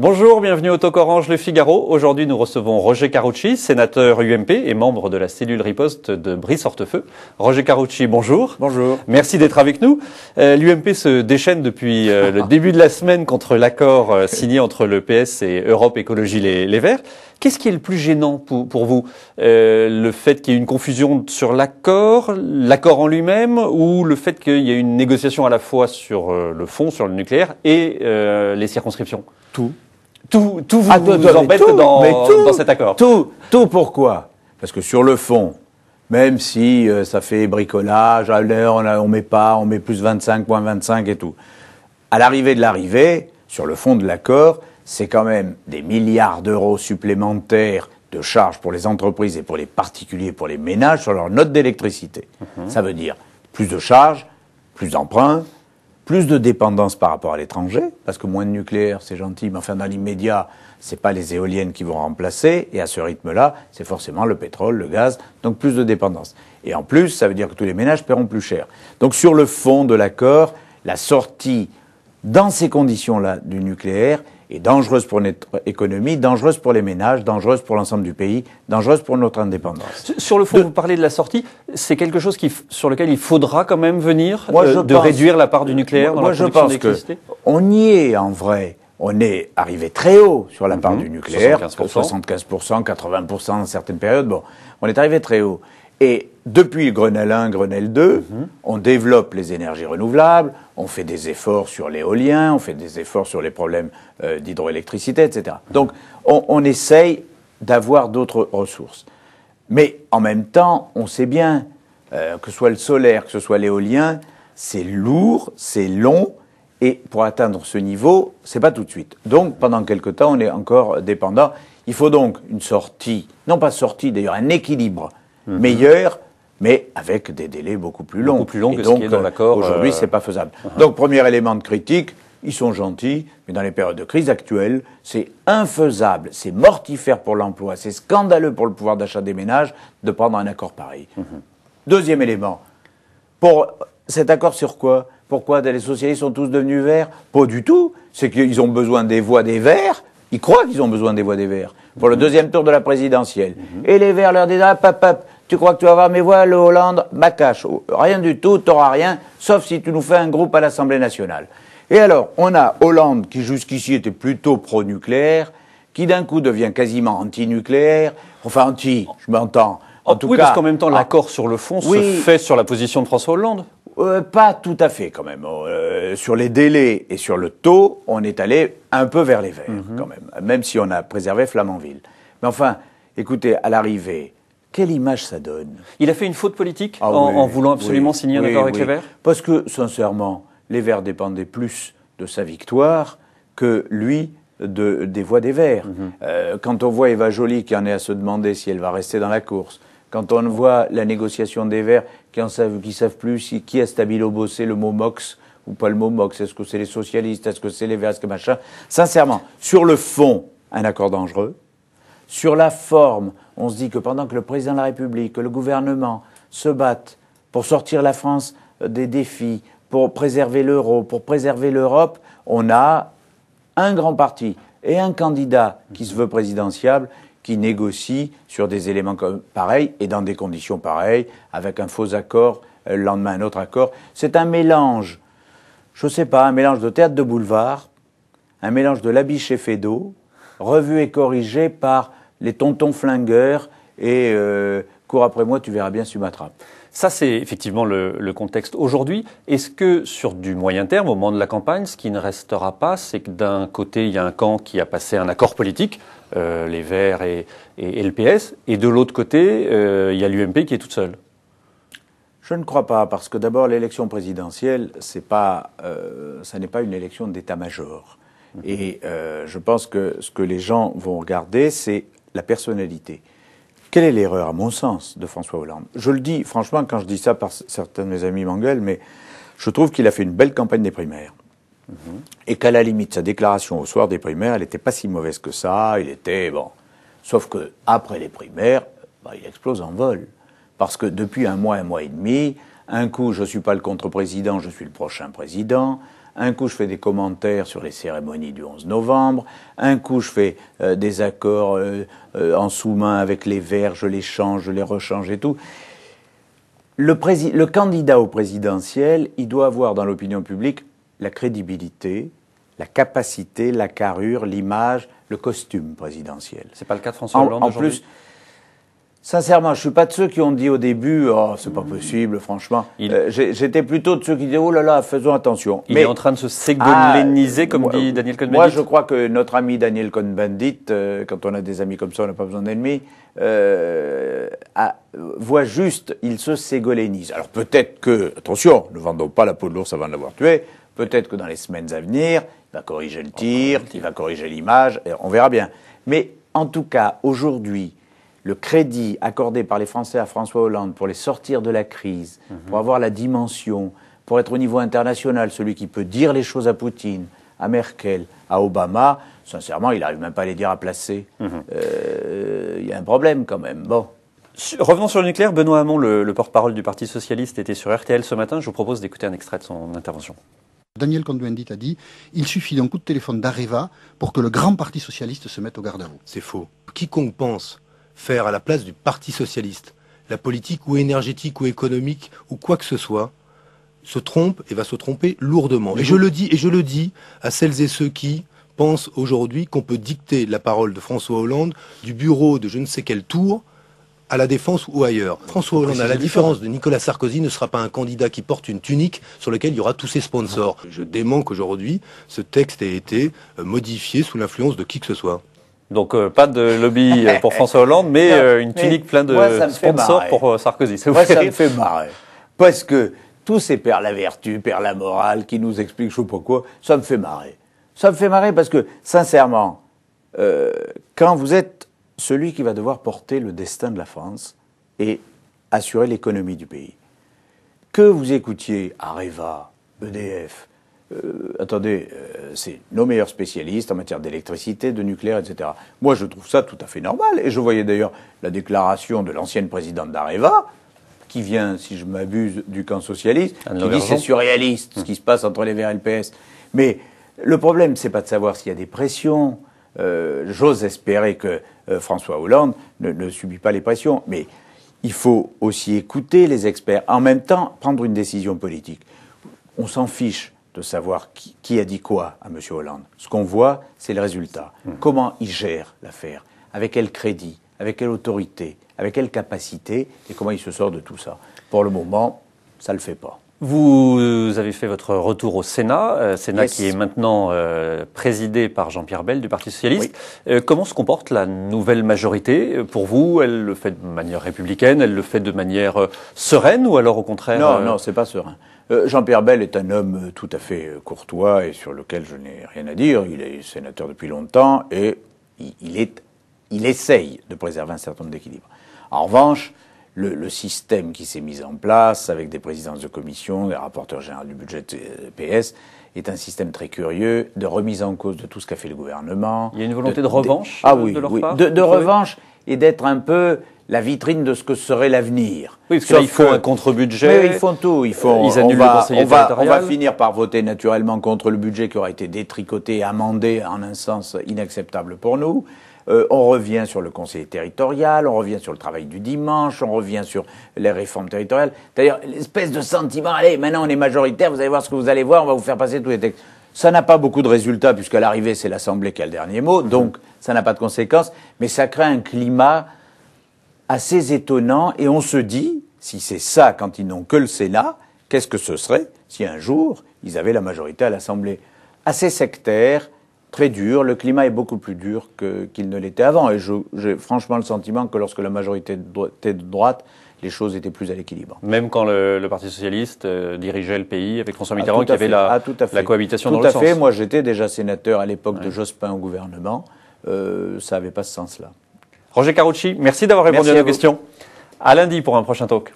Bonjour, bienvenue au Talk Orange Le Figaro. Aujourd'hui, nous recevons Roger Carucci, sénateur UMP et membre de la cellule riposte de Brice Hortefeux. Roger Carucci, bonjour. Bonjour. Merci d'être avec nous. Euh, L'UMP se déchaîne depuis euh, le début de la semaine contre l'accord euh, signé entre le PS et Europe Écologie Les, les Verts. Qu'est-ce qui est le plus gênant pour, pour vous Le fait qu'il y ait une confusion sur l'accord, l'accord en lui-même, ou le fait qu'il y ait une négociation à la fois sur le fond, sur le nucléaire, et les circonscriptions Tout. Tout, tout vous, ah, dans, cet accord. Tout, tout pourquoi Parce que sur le fond, même si euh, ça fait bricolage, à l'heure on, met pas, on met plus 25, moins 25 et tout. À l'arrivée de l'arrivée, sur le fond de l'accord, c'est quand même des milliards d'euros supplémentaires de charges pour les entreprises et pour les particuliers, pour les ménages sur leur note d'électricité. Mhm. Ça veut dire plus de charges, plus d'emprunts, plus de dépendance par rapport à l'étranger, parce que moins de nucléaire, c'est gentil, mais enfin dans l'immédiat, ce n'est pas les éoliennes qui vont remplacer, et à ce rythme-là, c'est forcément le pétrole, le gaz, donc plus de dépendance. Et en plus, ça veut dire que tous les ménages paieront plus cher. Donc sur le fond de l'accord, la sortie dans ces conditions-là du nucléaire est dangereuse pour notre économie, dangereuse pour les ménages, dangereuse pour l'ensemble du pays, dangereuse pour notre indépendance. Sur le fond, vous parlez de la sortie, c'est quelque chose qui, sur lequel il faudra quand même venir, euh, de réduire la part du nucléaire moi, dans la production d'électricité On y est en vrai. On est arrivé très haut sur la part mhm. du nucléaire, 75%, 80% dans certaines périodes. Bon, on est arrivé très haut. Et depuis Grenelle 1, Grenelle 2, mhm. on développe les énergies renouvelables, on fait des efforts sur l'éolien, on fait des efforts sur les problèmes euh, d'hydroélectricité, etc. Donc on, essaye d'avoir d'autres ressources. Mais en même temps, on sait bien, euh, que ce soit le solaire, que ce soit l'éolien, c'est lourd, c'est long, et pour atteindre ce niveau, c'est pas tout de suite. Donc pendant quelque temps, on est encore dépendant. Il faut donc une sortie, non pas sortie d'ailleurs, un équilibre mhm. meilleur mais avec des délais beaucoup plus longs. Beaucoup plus longs que ce qui est dans l'accord. Euh, aujourd'hui, euh, c'est pas faisable. Uh-huh. Donc, premier élément de critique, ils sont gentils, mais dans les périodes de crise actuelles, c'est infaisable, c'est mortifère pour l'emploi, c'est scandaleux pour le pouvoir d'achat des ménages de prendre un accord pareil. Uh-huh. Deuxième élément, pour cet accord sur quoi Pourquoi les socialistes sont tous devenus verts Pas du tout. C'est qu'ils ont besoin des voix des verts. Ils croient qu'ils ont besoin des voix des verts pour le uh-huh. deuxième tour de la présidentielle. Et les Verts leur disent ah, pap, tu crois que tu vas voir mes voix, le Hollande, Macache, rien du tout, t'auras rien, sauf si tu nous fais un groupe à l'Assemblée nationale. Et alors, on a Hollande qui jusqu'ici était plutôt pro-nucléaire, qui d'un coup devient quasiment anti-nucléaire, enfin anti, je m'entends. En ah tout cas, parce qu'en même temps, l'accord sur le fond se fait sur la position de François Hollande. Euh, pas tout à fait quand même. Euh, sur les délais et sur le taux, on est allé un peu vers les verts mhm. quand même, même si on a préservé Flamanville. Mais enfin, écoutez, à l'arrivée, quelle image ça donne Il a fait une faute politique ah en, voulant absolument signer un accord avec les Verts Parce que, sincèrement, les Verts dépendaient plus de sa victoire que lui des voix des Verts. Mhm. Euh, quand on voit Eva Joly qui en est à se demander si elle va rester dans la course, quand on voit la négociation des Verts qui en savent, savent plus si, qui a stabilo bossé le mot mox ou pas le mot mox, est-ce que c'est les socialistes, est-ce que c'est les Verts, est-ce que machin. Sincèrement, sur le fond, un accord dangereux. Sur la forme, on se dit que pendant que le président de la République, que le gouvernement se battent pour sortir la France euh, des défis, pour préserver l'euro, pour préserver l'Europe, on a un grand parti et un candidat qui se veut présidentiable qui négocie sur des éléments pareils et dans des conditions pareilles, avec un faux accord, euh, le lendemain un autre accord. C'est un mélange, je ne sais pas, un mélange de théâtre de boulevard, un mélange de l'habit chez Fedot, revu et corrigé par les tontons flingueurs et euh, cours après moi, tu verras bien Sumatra. Ça, c'est effectivement le, contexte aujourd'hui. Est-ce que sur du moyen terme, au moment de la campagne, ce qui ne restera pas, c'est que d'un côté, il y a un camp qui a passé un accord politique, euh, les Verts et, le PS, et de l'autre côté, euh, il y a l'UMP qui est toute seule Je ne crois pas, parce que d'abord, l'élection présidentielle, pas, ça n'est pas une élection d'état-major. Mmh. Et je pense que ce que les gens vont regarder, c'est la personnalité. Quelle est l'erreur, à mon sens, de François Hollande Je le dis, franchement, quand je dis ça, par certains de mes amis m'engueulent, mais je trouve qu'il a fait une belle campagne des primaires. Mhm. Et qu'à la limite, sa déclaration au soir des primaires, elle n'était pas si mauvaise que ça. Il était, bon. Sauf que, après les primaires, bah, il explose en vol. Parce que depuis un mois, un mois et demi, un coup, je ne suis pas le contre-président, je suis le prochain président un coup je fais des commentaires sur les cérémonies du 11 novembre, un coup je fais euh, des accords euh, euh, en sous-main avec les verts, je les change, je les rechange et tout. Le, candidat au présidentiel, il doit avoir dans l'opinion publique la crédibilité, la capacité, la carrure, l'image, le costume présidentiel. C'est pas le cas de François Hollande aujourd'hui Sincèrement, je suis pas de ceux qui ont dit au début, oh, c'est pas possible, franchement. Euh, j'étais plutôt de ceux qui disaient, oh là là, faisons attention. Il Mais... est en train de se ségoléniser, comme ah, dit euh, Daniel Cohn-Bendit. Moi, je crois que notre ami Daniel Cohn-Bendit, euh, quand on a des amis comme ça, on n'a pas besoin d'ennemis, voit juste, il se ségolénise. Alors peut-être que, attention, ne vendons pas la peau de l'ours avant de l'avoir tué. Peut-être que dans les semaines à venir, il va corriger le tir, oh, il va corriger l'image, on verra bien. Mais en tout cas, aujourd'hui, le crédit accordé par les Français à François Hollande pour les sortir de la crise, mhm. pour avoir la dimension, pour être au niveau international celui qui peut dire les choses à Poutine, à Merkel, à Obama, sincèrement, il n'arrive même pas à les dire à placer. Mhm. Euh, il y a un problème quand même. Bon. Revenons sur le nucléaire. Benoît Hamon, le, porte-parole du Parti socialiste, était sur RTL ce matin. Je vous propose d'écouter un extrait de son intervention. Daniel Conduendit a dit il suffit d'un coup de téléphone d'Areva pour que le grand Parti socialiste se mette au garde à vous. C'est faux. Quiconque pense faire à la place du Parti socialiste, la politique ou énergétique ou économique ou quoi que ce soit, se trompe et va se tromper lourdement. Et je le dis, et je le dis à celles et ceux qui pensent aujourd'hui qu'on peut dicter la parole de François Hollande du bureau de je ne sais quel tour à la défense ou ailleurs. François Hollande, à la différence de Nicolas Sarkozy, ne sera pas un candidat qui porte une tunique sur laquelle il y aura tous ses sponsors. Je dément qu'aujourd'hui, ce texte ait été euh, modifié sous l'influence de qui que ce soit. Donc euh, pas de lobby euh, pour François Hollande, mais euh, une tunique pleine de sponsors pour Sarkozy. Ça, moi, ça me fait marrer. Parce que tous ces pères la vertu, pères la morale, qui nous expliquent je sais pas quoi, ça me fait marrer. Ça me fait marrer parce que, sincèrement, euh, quand vous êtes celui qui va devoir porter le destin de la France et assurer l'économie du pays, que vous écoutiez Areva, EDF, euh, attendez, euh, c'est nos meilleurs spécialistes en matière d'électricité, de nucléaire, etc. Moi, je trouve ça tout à fait normal. Et je voyais d'ailleurs la déclaration de l'ancienne présidente d'Areva, qui vient, si je m'abuse, du camp socialiste, qui dit c'est surréaliste ce qui se passe entre les Verts et le PS. Mais le problème, c'est pas de savoir s'il y a des pressions. Euh, j'ose espérer que François Hollande ne subit pas les pressions. Mais il faut aussi écouter les experts. En même temps, prendre une décision politique. On s'en fiche de savoir qui, a dit quoi à M. Hollande. Ce qu'on voit, c'est le résultat. Hmm. Comment il gère l'affaire Avec quel crédit Avec quelle autorité Avec quelle capacité Et comment il se sort de tout ça Pour le moment, ça ne le fait pas. Vous euh, avez fait votre retour au Sénat, euh, Sénat qui est maintenant euh, présidé par Jean-Pierre Bell du Parti Socialiste. comment se comporte la nouvelle majorité Pour vous, elle le fait de manière républicaine, elle le fait de manière sereine ou alors au contraire Non, non, c'est pas serein. Jean-Pierre Bell est un homme tout à fait courtois et sur lequel je n'ai rien à dire. Il est sénateur depuis longtemps et il, est, il essaye de préserver un certain nombre d'équilibres. En revanche, le, système qui s'est mis en place avec des présidences de commission, des rapporteurs généraux du budget euh, PS, est un système très curieux de remise en cause de tout ce qu'a fait le gouvernement. Il y a une volonté de, revanche de, ah oui, euh, de revanche et d'être un peu la vitrine de ce que serait l'avenir. Oui, parce qu'il un contre-budget. Ils font tout. Ils, font, euh, annulent on va, on finir par voter naturellement contre le budget qui aura été détricoté, amendé en un sens inacceptable pour nous. Euh, on revient sur le conseil territorial, on revient sur le travail du dimanche, on revient sur les réformes territoriales. D'ailleurs, l'espèce de sentiment, allez, maintenant on est majoritaire, vous allez voir ce que vous allez voir, on va vous faire passer tous les textes. Ça n'a pas beaucoup de résultats, puisqu'à l'arrivée, c'est l'Assemblée qui a le dernier mot, mhm. donc ça n'a pas de conséquences, mais ça crée un climat assez étonnant, et on se dit, si c'est ça quand ils n'ont que le Sénat, qu'est-ce que ce serait si un jour ils avaient la majorité à l'Assemblée Assez sectaire, très dur. Le climat est beaucoup plus dur qu'il ne l'était avant. Et j'ai franchement le sentiment que lorsque la majorité était de droite, les choses étaient plus à l'équilibre. Même quand le, Parti socialiste euh, dirigeait le pays avec François ah, Mitterrand, qui avait la, cohabitation ah, dans le sens. Tout à fait. Moi, j'étais déjà sénateur à l'époque de Jospin au gouvernement. Euh, ça n'avait pas ce sens-là. Roger Carucci, merci d'avoir répondu à, nos questions. À lundi pour un prochain talk.